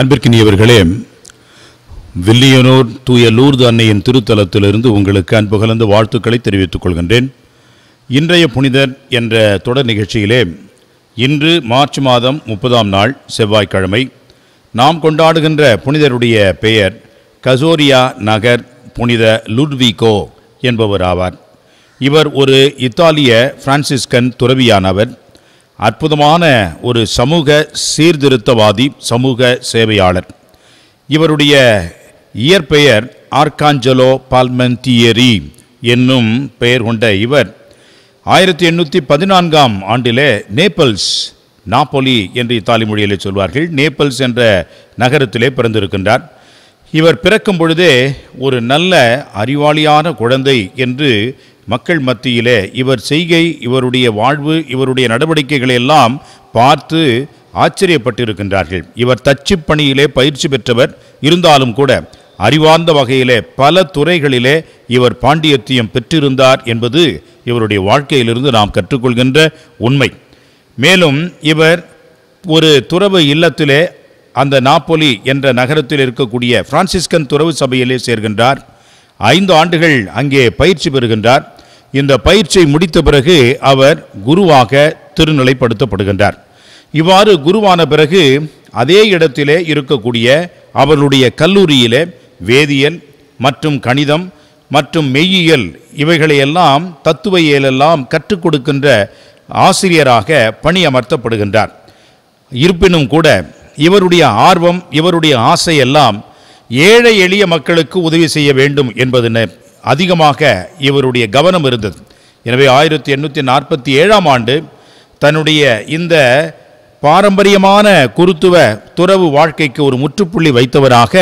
அன்பிற்கினியவர்களே வில்லியனூர் தூய லூர்து அன்னையின் திருத்தலத்திலிருந்து உங்களுக்கு அன்புகலந்து வாழ்த்துக்களை தெரிவித்துக் கொள்கின்றேன் இன்றைய புனிதர் என்ற தொடர் நிகழ்ச்சியிலே இன்று மார்ச் மாதம் முப்பதாம் நாள் செவ்வாய்க்கிழமை நாம் கொண்டாடுகின்ற புனிதருடைய பெயர் கசோரியா நகர் புனித லுட்விகோ என்பவர் ஆவார் இவர் ஒரு இத்தாலிய பிரான்சிஸ்கன் துறவியானவர் அற்புதமான ஒரு சமூக சீர்திருத்தவாதி சமூக சேவையாளர் இவருடைய இயற்பெயர் ஆர்காஞ்சலோ பால்மந்தியரி என்னும் பெயர் கொண்ட இவர் ஆயிரத்தி எண்ணூற்றி பதினான்காம் ஆண்டிலே நேப்பல்ஸ் நாப்போலி என்று இத்தாலி மொழியிலே சொல்வார்கள் நேப்பல்ஸ் என்ற நகரத்திலே பிறந்திருக்கின்றார் இவர் பிறக்கும் பொழுதே ஒரு நல்ல அறிவாளியான குழந்தை என்று மக்கள் மத்தியிலே இவர் செய்கை இவருடைய வாழ்வு இவருடைய நடவடிக்கைகளை எல்லாம் பார்த்து ஆச்சரியப்பட்டிருக்கின்றார்கள் இவர் தச்சு பணியிலே பயிற்சி பெற்றவர் இருந்தாலும் கூட அறிவார்ந்த வகையிலே பல துறைகளிலே இவர் பாண்டியத்தியம் பெற்றிருந்தார் என்பது இவருடைய வாழ்க்கையிலிருந்து நாம் கற்றுக்கொள்கின்ற உண்மை மேலும் இவர் ஒரு துறவு இல்லத்திலே அந்த நாப்பொலி என்ற நகரத்தில் இருக்கக்கூடிய பிரான்சிஸ்கன் துறவு சபையிலே சேர்கின்றார் ஐந்து ஆண்டுகள் அங்கே பயிற்சி பெறுகின்றார் இந்த பயிற்சியை முடித்த பிறகு அவர் குருவாக திருநிலைப்படுத்தப்படுகின்றார் இவ்வாறு குருவான பிறகு அதே இடத்திலே இருக்கக்கூடிய அவருடைய கல்லூரியிலே வேதியியல் மற்றும் கணிதம் மற்றும் மெய்யியல் இவைகளையெல்லாம் தத்துவ இயலெல்லாம் கற்றுக் கொடுக்கின்ற ஆசிரியராக பணி அமர்த்தப்படுகின்றார் இருப்பினும் கூட இவருடைய ஆர்வம் இவருடைய ஆசையெல்லாம் ஏழை எளிய மக்களுக்கு உதவி செய்ய வேண்டும் என்பது அதிகமாக இவருடைய கவனம் இருந்தது எனவே ஆயிரத்தி எண்ணூற்றி நாற்பத்தி ஏழாம் ஆண்டு தன்னுடைய இந்த பாரம்பரியமான குருத்துவ துறவு வாழ்க்கைக்கு ஒரு முற்றுப்புள்ளி வைத்தவராக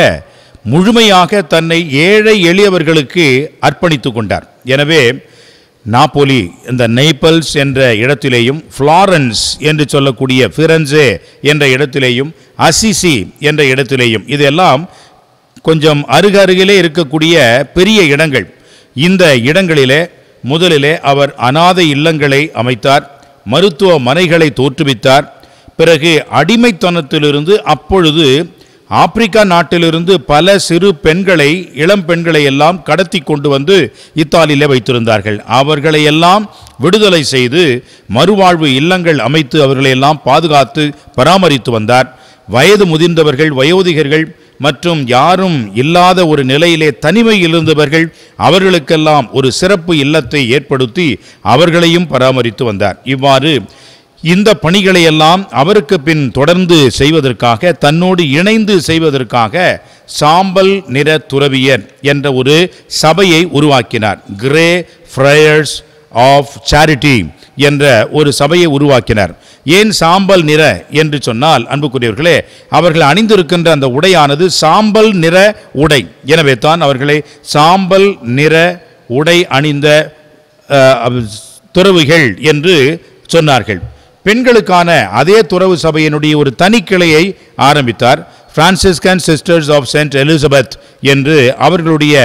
முழுமையாக தன்னை ஏழை எளியவர்களுக்கு அர்ப்பணித்து கொண்டார் எனவே நாப்போலி இந்த நெய்பல்ஸ் என்ற இடத்திலேயும் ஃப்ளாரன்ஸ் என்று சொல்லக்கூடிய ஃபிரன்ஸே என்ற இடத்திலேயும் அசிசி என்ற இடத்திலேயும் இதெல்லாம் கொஞ்சம் அருகருகிலே இருக்கக்கூடிய பெரிய இடங்கள் இந்த இடங்களிலே முதலிலே அவர் அனாதை இல்லங்களை அமைத்தார் மருத்துவ மனைகளை தோற்றுவித்தார் பிறகு அடிமைத்தனத்திலிருந்து அப்பொழுது ஆப்பிரிக்கா நாட்டிலிருந்து பல சிறு பெண்களை இளம் பெண்களை எல்லாம் கடத்தி கொண்டு வந்து இத்தாலியிலே வைத்திருந்தார்கள் அவர்களை எல்லாம் விடுதலை செய்து மறுவாழ்வு இல்லங்கள் அமைத்து அவர்களை எல்லாம் பாதுகாத்து பராமரித்து வந்தார் வயது முதிர்ந்தவர்கள் வயோதிகர்கள் மற்றும் யாரும் இல்லாத ஒரு நிலையிலே தனிமையில் இருந்தவர்கள் அவர்களுக்கெல்லாம் ஒரு சிறப்பு இல்லத்தை ஏற்படுத்தி அவர்களையும் பராமரித்து வந்தார் இவ்வாறு இந்த பணிகளை எல்லாம் அவருக்கு பின் தொடர்ந்து செய்வதற்காக தன்னோடு இணைந்து செய்வதற்காக சாம்பல் நிற துறவியர் என்ற ஒரு சபையை உருவாக்கினார் கிரே ஃப்ரையர்ஸ் ஆஃப் சேரிட்டி என்ற ஒரு சபையை உருவாக்கினார் ஏன் சாம்பல் நிற என்று சொன்னால் அன்புக்குரியவர்களே அவர்கள் அணிந்திருக்கின்ற அந்த உடையானது சாம்பல் நிற உடை எனவே தான் அவர்களை சாம்பல் நிற உடை அணிந்த துறவுகள் என்று சொன்னார்கள் பெண்களுக்கான அதே துறவு சபையினுடைய ஒரு தனி கிளையை ஆரம்பித்தார் Franciscan sisters of Saint Elizabeth என்று அவர்களுடைய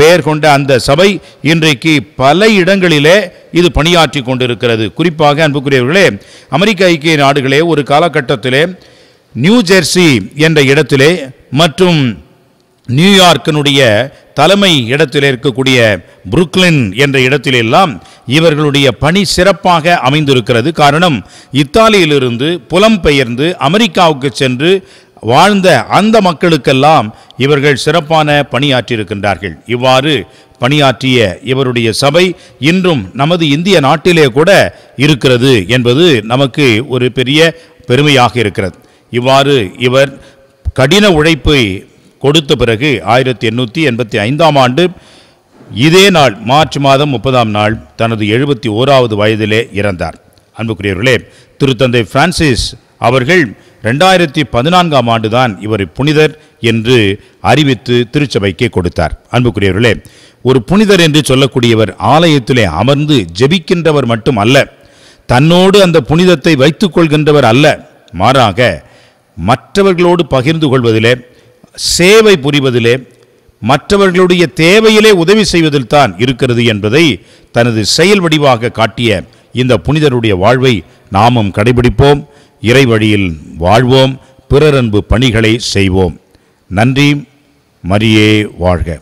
பெயர் கொண்ட அந்த சபை இன்றைக்கு பல இடங்களிலே இது பணியாற்றி கொண்டிருக்கிறது குறிப்பாக அன்புக்குரியவர்களே அமெரிக்க ஐக்கிய நாடுகளே ஒரு காலகட்டத்திலே நியூ ஜெர்சி என்ற இடத்திலே மற்றும் நியூயார்க்கினுடைய தலைமை இடத்தில் இருக்கக்கூடிய புருக்லின் என்ற இடத்திலெல்லாம் இவர்களுடைய பணி சிறப்பாக அமைந்திருக்கிறது காரணம் இத்தாலியிலிருந்து புலம்பெயர்ந்து அமெரிக்காவுக்கு சென்று வாழ்ந்த அந்த மக்களுக்கெல்லாம் இவர்கள் சிறப்பான பணியாற்றியிருக்கின்றார்கள் இவ்வாறு பணியாற்றிய இவருடைய சபை இன்றும் நமது இந்திய நாட்டிலே கூட இருக்கிறது என்பது நமக்கு ஒரு பெரிய பெருமையாக இருக்கிறது இவ்வாறு இவர் கடின உழைப்பை கொடுத்த பிறகு ஆயிரத்தி எண்ணூற்றி எண்பத்தி ஐந்தாம் ஆண்டு இதே நாள் மார்ச் மாதம் முப்பதாம் நாள் தனது எழுபத்தி ஓராவது வயதிலே இறந்தார் அன்புக்குரியவர்களே திருத்தந்தை பிரான்சிஸ் அவர்கள் ரெண்டாயிரத்தி பதினான்காம் ஆண்டுதான் இவர் புனிதர் என்று அறிவித்து திருச்சபைக்கு கொடுத்தார் அன்புக்குரியவர்களே ஒரு புனிதர் என்று சொல்லக்கூடியவர் ஆலயத்திலே அமர்ந்து ஜெபிக்கின்றவர் மட்டும் அல்ல தன்னோடு அந்த புனிதத்தை வைத்துக் கொள்கின்றவர் அல்ல மாறாக மற்றவர்களோடு பகிர்ந்து கொள்வதிலே சேவை புரிவதிலே மற்றவர்களுடைய தேவையிலே உதவி செய்வதில் தான் இருக்கிறது என்பதை தனது செயல் வடிவாக காட்டிய இந்த புனிதருடைய வாழ்வை நாமும் கடைபிடிப்போம் இறைவழியில் வாழ்வோம் பிறரன்பு பணிகளை செய்வோம் நன்றி மரியே வாழ்க